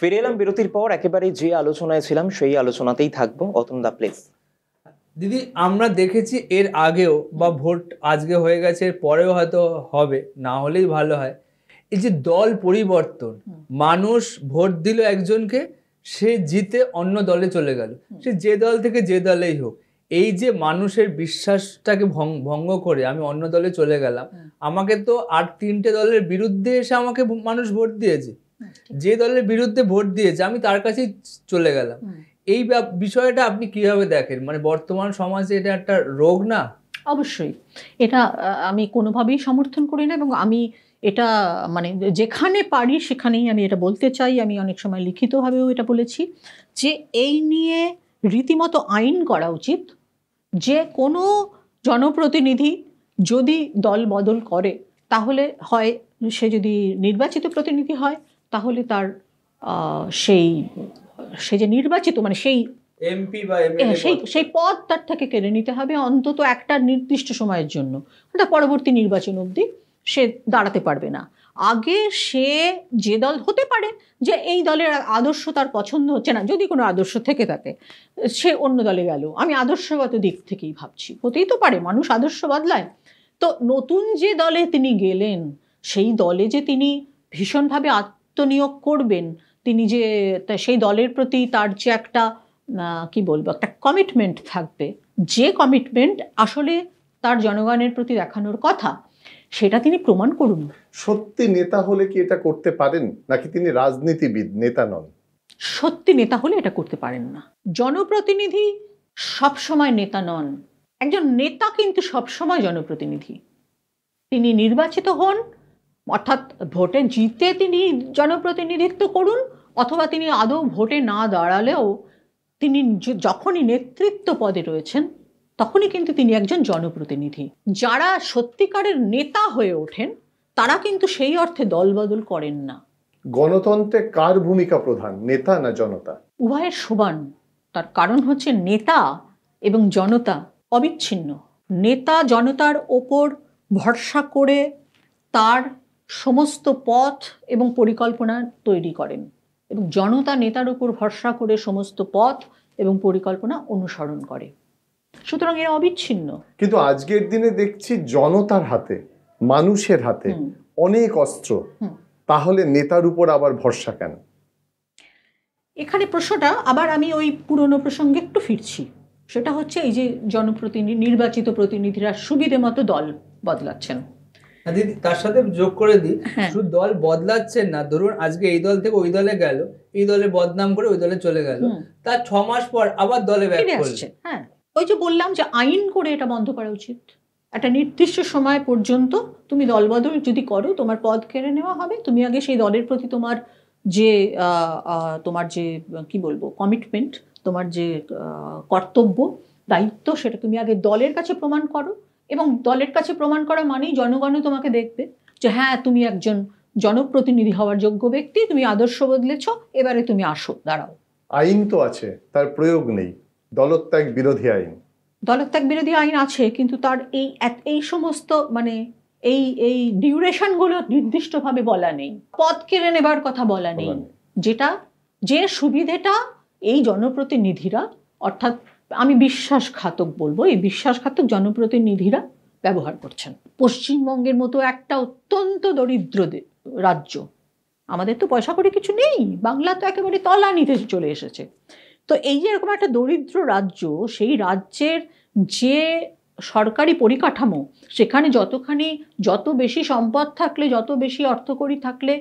ফিরে এলাম বিরতির পর একেবারে যে আলোচনায় ছিলাম সেই আলোচনাতেই থাকবো অতন দা প্লেস দিদি আমরা দেখেছি এর আগেও বা ভোট আজকে হয়ে গেছে পরেও হয়তো হবে না হলেই ভালো হয় এই যে দল পরিবর্তন মানুষ ভোট দিল একজনকে সে জিতে অন্য দলে চলে গেল সে যে দল থেকে যে দলেই হোক এই যে মানুষের বিশ্বাসটাকে ভঙ্গ করে আমি অন্য দলে চলে গেলাম আমাকে তো আর তিনটে দলের বিরুদ্ধে এসে আমাকে মানুষ ভোট দিয়েছে হ্যাঁ, যে দলের বিরুদ্ধে ভোট দিয়েছে আমি তার কাছেই চলে গেলাম এই বিষয়টা আপনি কিভাবে দেখেন মানে বর্তমান সমাজে এটা একটা রোগ না অবশ্যই এটা আমি কোনোভাবেই সমর্থন করি না এবং আমি এটা মানে যেখানে পারি সেখানেই আমি এটা বলতে চাই আমি অনেক সময় লিখিতভাবেও এটা বলেছি যে এই নিয়ে রীতিমতো আইন করা উচিত যে কোনো জনপ্রতিনিধি যদি দল বদল করে তাহলে হয় সে যদি নির্বাচিত প্রতিনিধি হয় তাহলে তার সেই সে যে নির্বাচিত মানে সেই এমপি বা হ্যাঁ, সেই সেই পদ তার থেকে কেড়ে নিতে হবে অন্তত একটা নির্দিষ্ট সময়ের জন্য অর্থাৎ পরবর্তী নির্বাচন অবধি সে দাঁড়াতে পারবে না আগে সে যে দল হতে পারে যে এই দলের আদর্শ তার পছন্দ হচ্ছে না যদি কোনো আদর্শ থেকে থাকে সে অন্য দলে গেল আমি আদর্শগত দিক থেকেই ভাবছি হতেই তো পারে মানুষ আদর্শ বদলায় তো নতুন যে দলে তিনি গেলেন সেই দলে যে তিনি ভীষণভাবে তো নিয়োগ করবেন তিনি যে সেই দলের প্রতি তার যে একটা কি বলবো একটা কমিটমেন্ট থাকবে যে কমিটমেন্ট আসলে তার জনগণের প্রতি দেখানোর কথা সেটা তিনি প্রমাণ করুন সত্যি নেতা হলে কি এটা করতে পারেন নাকি তিনি রাজনীতিবিদ নেতা নন সত্যি নেতা হলে এটা করতে পারেন না জনপ্রতিনিধি সবসময় নেতা নন একজন নেতা কিন্তু সবসময় জনপ্রতিনিধি তিনি নির্বাচিত হন অর্থাৎ ভোটে জিতে তিনি জনপ্রতিনিধিত্ব করুন অথবা তিনি আদৌ ভোটে না দাঁড়ালেও তিনি যখনই নেতৃত্ব পদে রয়েছেন তখনই কিন্তু তিনি একজন জনপ্রতিনিধি যারা সত্যিকারের নেতা হয়ে ওঠেন তারা কিন্তু সেই অর্থে দলবদল করেন না গণতন্ত্রে কার ভূমিকা প্রধান নেতা না জনতা উভয়ের সুবান তার কারণ হচ্ছে নেতা এবং জনতা অবিচ্ছিন্ন নেতা জনতার ওপর ভরসা করে তার সমস্ত পথ এবং পরিকল্পনা তৈরি করেন এবং জনতা নেতার উপর ভরসা করে সমস্ত পথ এবং পরিকল্পনা অনুসরণ করে সুতরাং এরা অবিচ্ছিন্ন কিন্তু আজকের দিনে দেখছি জনতার হাতে মানুষের হাতে অনেক অস্ত্র তাহলে নেতার উপর আবার ভরসা কেন এখানে প্রশ্নটা আবার আমি ওই পুরনো প্রসঙ্গে একটু ফিরছি সেটা হচ্ছে এই যে জনপ্রতিনিধি নির্বাচিত প্রতিনিধিরা সুবিধে মতো দল বদলাচ্ছেন হ্যাঁ, দিদি তার সাথে যোগ করে দিই হ্যাঁ। শুধু দল বদলাচ্ছে না ধরুন আজকে এই দল থেকে ওই দলে গেল এই দলে বদনাম করে ওই দলে চলে গেল তার ছ মাস পর আবার দলে ব্যাক করছে হ্যাঁ ওই যে বললাম যে আইন করে এটা বন্ধ করা উচিত একটা নির্দিষ্ট সময় পর্যন্ত তুমি দলবদল যদি করো তোমার পদ কেড়ে নেওয়া হবে তুমি আগে সেই দলের প্রতি তোমার যে তোমার যে কি বলবো কমিটমেন্ট তোমার যে কর্তব্য দায়িত্ব সেটা তুমি আগে দলের কাছে প্রমাণ করো এবং দলের কাছে প্রমাণ করা মানেই জনগণও তোমাকে দেখবে যে হ্যাঁ তুমি একজন জনপ্রতিনিধি হওয়ার যোগ্য ব্যক্তি তুমি আদর্শ বদলেছ এবারে তুমি আসো দাঁড়াও আইন তো আছে তার প্রয়োগ নেই দলত্যাগ বিরোধী আইন দলত্যাগ বিরোধী আইন আছে কিন্তু তার এই এই সমস্ত মানে এই এই ডিউরেশনগুলো নির্দিষ্টভাবে বলা নেই পদ কেড়ে নেবার কথা বলা নেই যেটা যে সুবিধেটা এই জনপ্রতিনিধিরা অর্থাৎ আমি বিশ্বাসঘাতক বলবো এই বিশ্বাসঘাতক জনপ্রতিনিধিরা ব্যবহার করছেন পশ্চিমবঙ্গের মতো একটা অত্যন্ত দরিদ্র রাজ্য আমাদের তো পয়সা করে কিছু নেই বাংলা তো একেবারে তলা নিতে চলে এসেছে তো এই যে এরকম একটা দরিদ্র রাজ্য সেই রাজ্যের যে সরকারি পরিকাঠামো সেখানে যতখানি যত বেশি সম্পদ থাকলে যত বেশি অর্থকরী থাকলে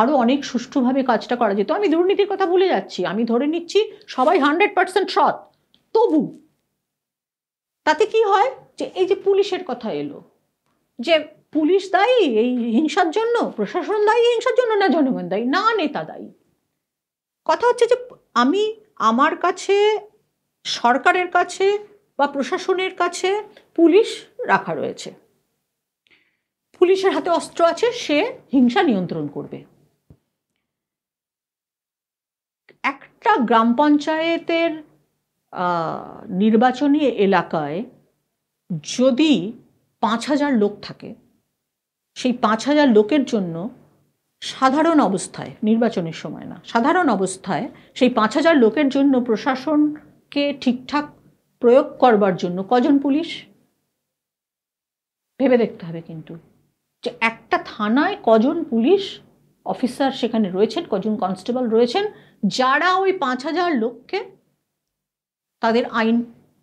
আরও অনেক সুষ্ঠুভাবে কাজটা করা যেত আমি দুর্নীতির কথা ভুলে যাচ্ছি আমি ধরে নিচ্ছি সবাই হান্ড্রেড পার্সেন্ট সৎ তবু তাতে কি হয় যে এই যে পুলিশের কথা এলো যে পুলিশ দায়ী এই হিংসার জন্য প্রশাসন দায়ী হিংসার জন্য না জনগণ দায়ী না নেতা দায়ী কথা হচ্ছে যে আমি আমার কাছে সরকারের কাছে বা প্রশাসনের কাছে পুলিশ রাখা রয়েছে পুলিশের হাতে অস্ত্র আছে সে হিংসা নিয়ন্ত্রণ করবে একটা গ্রাম পঞ্চায়েতের নির্বাচনী এলাকায় যদি পাঁচ হাজার লোক থাকে সেই পাঁচ হাজার লোকের জন্য সাধারণ অবস্থায় নির্বাচনের সময় না সাধারণ অবস্থায় সেই পাঁচ হাজার লোকের জন্য প্রশাসনকে ঠিকঠাক প্রয়োগ করবার জন্য কজন পুলিশ ভেবে দেখতে হবে কিন্তু যে একটা থানায় কজন পুলিশ অফিসার সেখানে রয়েছেন কজন কনস্টেবল রয়েছেন যারা ওই পাঁচ হাজার লোককে তাদের আইন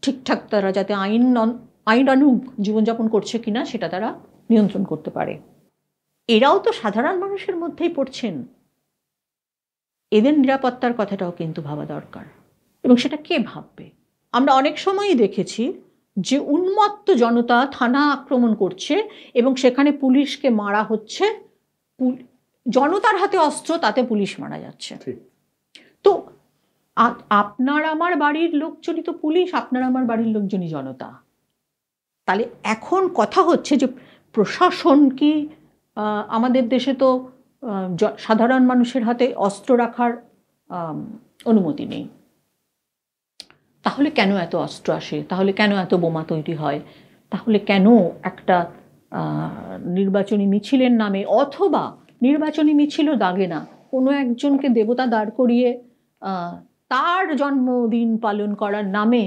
ঠিকঠাক তারা যাতে আইন নন আইনানুগ জীবনযাপন করছে কিনা সেটা তারা নিয়ন্ত্রণ করতে পারে এরাও তো সাধারণ মানুষের মধ্যেই পড়ছেন এদের নিরাপত্তার কথাটাও কিন্তু ভাবা দরকার এবং সেটা কে ভাববে আমরা অনেক সময়ই দেখেছি যে উন্মত্ত জনতা থানা আক্রমণ করছে এবং সেখানে পুলিশকে মারা হচ্ছে জনতার হাতে অস্ত্র তাতে পুলিশ মারা যাচ্ছে আপনার আমার বাড়ির লোকজনই তো পুলিশ আপনার আমার বাড়ির লোকজনই জনতা তাহলে এখন কথা হচ্ছে যে প্রশাসন কি আমাদের দেশে তো সাধারণ মানুষের হাতে অস্ত্র রাখার অনুমতি নেই তাহলে কেন এত অস্ত্র আসে তাহলে কেন এত বোমা তৈরি হয় তাহলে কেন একটা নির্বাচনী মিছিলের নামে অথবা নির্বাচনী মিছিলও দাগে না কোনো একজনকে দেবতা দাঁড় করিয়ে তার জন্মদিন পালন করার নামে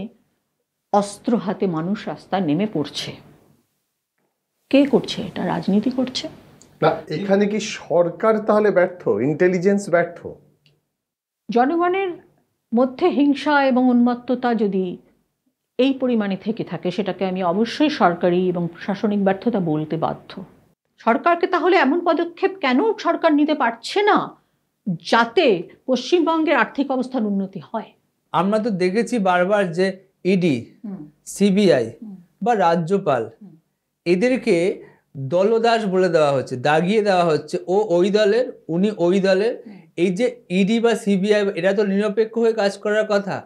অস্ত্র হাতে মানুষ রাস্তায় নেমে পড়ছে কে করছে এটা রাজনীতি করছে না এখানে কি সরকার তাহলে ব্যর্থ ইন্টেলিজেন্স ব্যর্থ জনগণের মধ্যে হিংসা এবং উন্মত্ততা যদি এই পরিমাণে থেকে থাকে সেটাকে আমি অবশ্যই সরকারি এবং প্রশাসনিক ব্যর্থতা বলতে বাধ্য সরকারকে তাহলে এমন পদক্ষেপ কেন সরকার নিতে পারছে না যাতে পশ্চিমবঙ্গের আর্থিক অবস্থার উন্নতি হয় আমরা তো দেখেছি বারবার যে ইডি e সিবিআই বা রাজ্যপাল এদেরকে দলদাস বলে দেওয়া হচ্ছে দাগিয়ে দেওয়া হচ্ছে ও ওই দলের উনি ওই দলের এই যে ইডি e বা সিবিআই এরা তো নিরপেক্ষ হয়ে কাজ করার কথা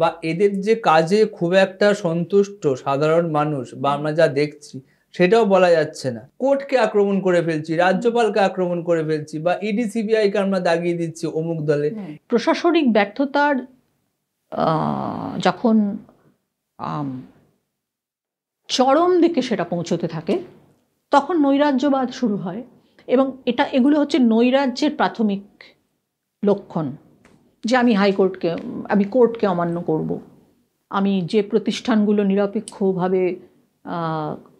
বা এদের যে কাজে খুব একটা সন্তুষ্ট সাধারণ মানুষ বা আমরা যা দেখছি সেটাও বলা যাচ্ছে না কোর্টকে আক্রমণ করে ফেলছি রাজ্যপালকে আক্রমণ করে ফেলছি বা ইডি e সিবিআইকে আমরা দাগিয়ে দিচ্ছি অমুক দলে হ্যাঁ, প্রশাসনিক ব্যর্থতার যখন চরম দিকে সেটা পৌঁছতে থাকে তখন নৈরাজ্যবাদ শুরু হয় এবং এটা এগুলো হচ্ছে নৈরাজ্যের প্রাথমিক লক্ষণ যে আমি হাইকোর্টকে আমি কোর্টকে অমান্য করব আমি যে প্রতিষ্ঠানগুলো নিরপেক্ষভাবে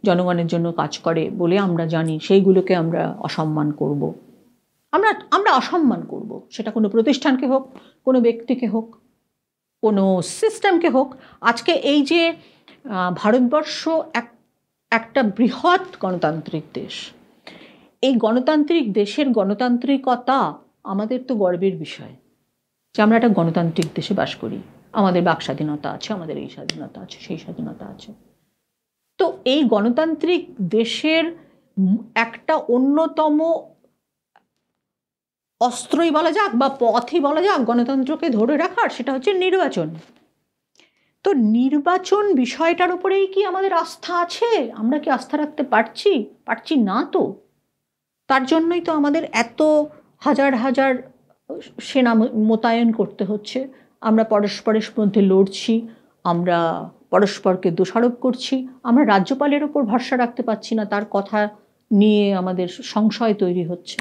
জনগণের জন্য কাজ করে বলে আমরা জানি সেইগুলোকে আমরা অসম্মান করব। আমরা আমরা অসম্মান করব। সেটা কোনো প্রতিষ্ঠানকে হোক কোনো ব্যক্তিকে হোক কোনো সিস্টেমকে হোক আজকে এই যে ভারতবর্ষ এক একটা বৃহৎ গণতান্ত্রিক দেশ এই গণতান্ত্রিক দেশের গণতান্ত্রিকতা আমাদের তো গর্বের বিষয় যে আমরা একটা গণতান্ত্রিক দেশে বাস করি আমাদের বাক স্বাধীনতা আছে আমাদের এই স্বাধীনতা আছে সেই স্বাধীনতা আছে এই গণতান্ত্রিক দেশের একটা অন্যতম অস্ত্রই বলা যাক বা পথই বলা যাক গণতন্ত্রকে ধরে রাখার সেটা হচ্ছে নির্বাচন তো নির্বাচন বিষয়টার উপরেই কি আমাদের আস্থা আছে আমরা কি আস্থা রাখতে পারছি পারছি না তো তার জন্যই তো আমাদের এত হাজার হাজার সেনা মোতায়েন করতে হচ্ছে আমরা পরস্পরের মধ্যে লড়ছি আমরা পরস্পরকে দোষারোপ করছি আমরা রাজ্যপালের ওপর ভরসা রাখতে পারছি না তার কথা নিয়ে আমাদের সংশয় তৈরি হচ্ছে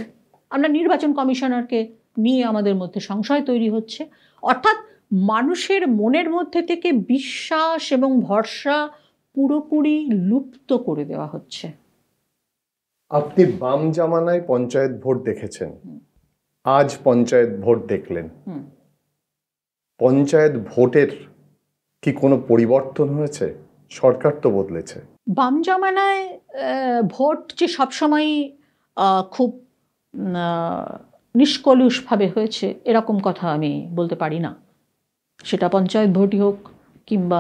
আমরা নির্বাচন কমিশনারকে নিয়ে আমাদের মধ্যে সংশয় তৈরি হচ্ছে অর্থাৎ মানুষের মনের মধ্যে থেকে বিশ্বাস এবং ভরসা পুরোপুরি লুপ্ত করে দেওয়া হচ্ছে আপনি বাম জামানায় পঞ্চায়েত ভোট দেখেছেন আজ পঞ্চায়েত ভোট দেখলেন পঞ্চায়েত ভোটের কি কোনো পরিবর্তন হয়েছে সরকার তো বদলেছে বাম জমানায় ভোট যে সবসময়ই খুব নিষ্কলুষভাবে হয়েছে এরকম কথা আমি বলতে পারি না সেটা পঞ্চায়েত ভোটই হোক কিংবা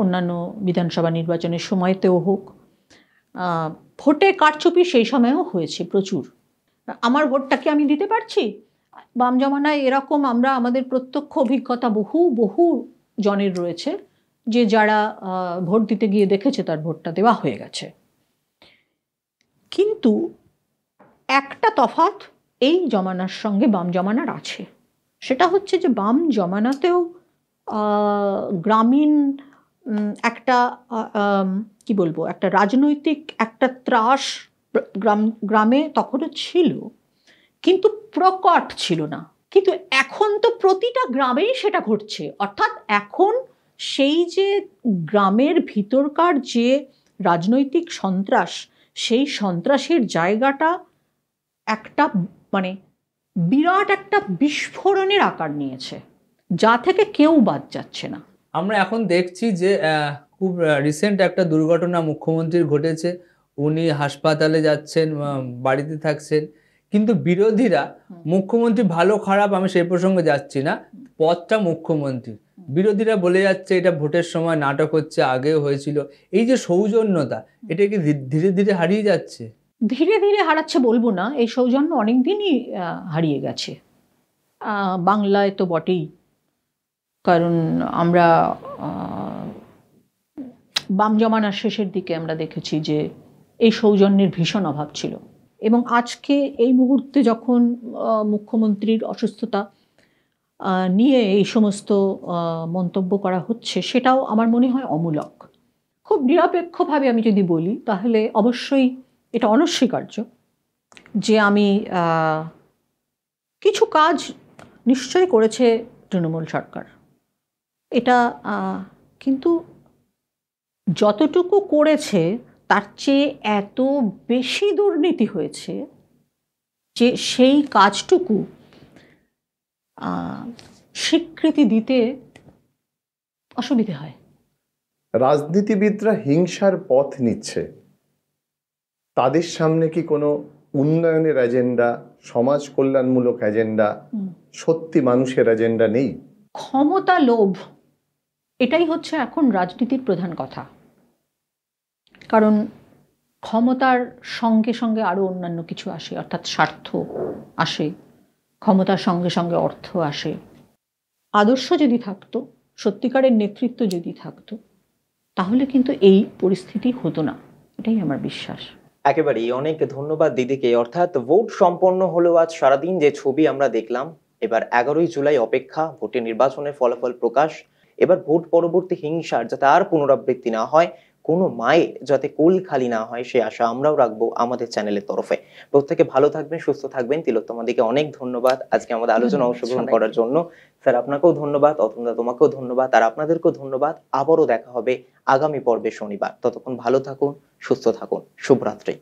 অন্যান্য বিধানসভা নির্বাচনের সময়তেও হোক ভোটে কারচুপি সেই সময়েও হয়েছে প্রচুর আমার ভোটটাকে আমি দিতে পারছি বাম জমানায় এরকম আমরা আমাদের প্রত্যক্ষ অভিজ্ঞতা বহু বহু জনের রয়েছে যে যারা ভোট দিতে গিয়ে দেখেছে তার ভোটটা দেওয়া হয়ে গেছে কিন্তু একটা তফাত এই জমানার সঙ্গে বাম জমানার আছে সেটা হচ্ছে যে বাম জমানাতেও গ্রামীণ একটা কি বলবো একটা রাজনৈতিক একটা ত্রাস গ্রাম গ্রামে তখনও ছিল কিন্তু প্রকট ছিল না কিন্তু এখন তো প্রতিটা গ্রামেই সেটা ঘটছে অর্থাৎ এখন সেই যে গ্রামের ভিতরকার যে রাজনৈতিক সন্ত্রাস সেই সন্ত্রাসের জায়গাটা একটা মানে বিরাট একটা বিস্ফোরণের আকার নিয়েছে যা থেকে কেউ বাদ যাচ্ছে না আমরা এখন দেখছি যে খুব রিসেন্ট একটা দুর্ঘটনা মুখ্যমন্ত্রীর ঘটেছে উনি হাসপাতালে যাচ্ছেন বাড়িতে থাকছেন কিন্তু বিরোধীরা মুখ্যমন্ত্রী ভালো খারাপ আমি সেই প্রসঙ্গে যাচ্ছি না পথটা মুখ্যমন্ত্রী বিরোধীরা বলে যাচ্ছে এটা ভোটের সময় নাটক হচ্ছে আগেও হয়েছিল এই যে সৌজন্যতা এটা কি ধীরে ধীরে হারিয়ে যাচ্ছে ধীরে ধীরে হারাচ্ছে বলবো না এই সৌজন্য অনেকদিনই হারিয়ে গেছে বাংলায় তো বটেই কারণ আমরা বাম জমানার শেষের দিকে আমরা দেখেছি যে এই সৌজন্যের ভীষণ অভাব ছিল এবং আজকে এই মুহূর্তে যখন মুখ্যমন্ত্রীর অসুস্থতা নিয়ে এই সমস্ত মন্তব্য করা হচ্ছে সেটাও আমার মনে হয় অমূলক খুব নিরপেক্ষভাবে আমি যদি বলি তাহলে অবশ্যই এটা অনস্বীকার্য যে আমি কিছু কাজ নিশ্চয় করেছে তৃণমূল সরকার এটা কিন্তু যতটুকু করেছে তার চেয়ে এত বেশি দুর্নীতি হয়েছে যে সেই কাজটুকু স্বীকৃতি দিতে অসুবিধে হয় রাজনীতিবিদরা হিংসার পথ নিচ্ছে তাদের সামনে কি কোনো উন্নয়নের এজেন্ডা সমাজ কল্যাণমূলক এজেন্ডা সত্যি মানুষের এজেন্ডা নেই ক্ষমতা লোভ এটাই হচ্ছে এখন রাজনীতির প্রধান কথা কারণ ক্ষমতার সঙ্গে সঙ্গে আরও অন্যান্য কিছু আসে অর্থাৎ স্বার্থ আসে ক্ষমতার সঙ্গে সঙ্গে অর্থ আসে আদর্শ যদি থাকতো সত্যিকারের নেতৃত্ব যদি থাকতো তাহলে কিন্তু এই পরিস্থিতি হতো না এটাই আমার বিশ্বাস একেবারেই অনেক ধন্যবাদ দিদিকে অর্থাৎ ভোট সম্পন্ন হলো আজ সারাদিন যে ছবি আমরা দেখলাম এবার এগারোই জুলাই অপেক্ষা ভোটে নির্বাচনের ফলাফল প্রকাশ এবার ভোট পরবর্তী হিংসার যাতে আর পুনরাবৃত্তি না হয় কোনো মায়ের যাতে কোল খালি না হয় সে আশা আমরাও রাখবো আমাদের চ্যানেলের তরফে প্রত্যেকে ভালো থাকবেন সুস্থ থাকবেন তিলোত্তমাদিকে অনেক ধন্যবাদ আজকে আমাদের আলোচনা অংশগ্রহণ করার জন্য স্যার আপনাকেও ধন্যবাদ অতন্দা তোমাকেও ধন্যবাদ আর আপনাদেরকেও ধন্যবাদ আবারও দেখা হবে আগামী পর্বে শনিবার ততক্ষণ ভালো থাকুন সুস্থ থাকুন শুভরাত্রি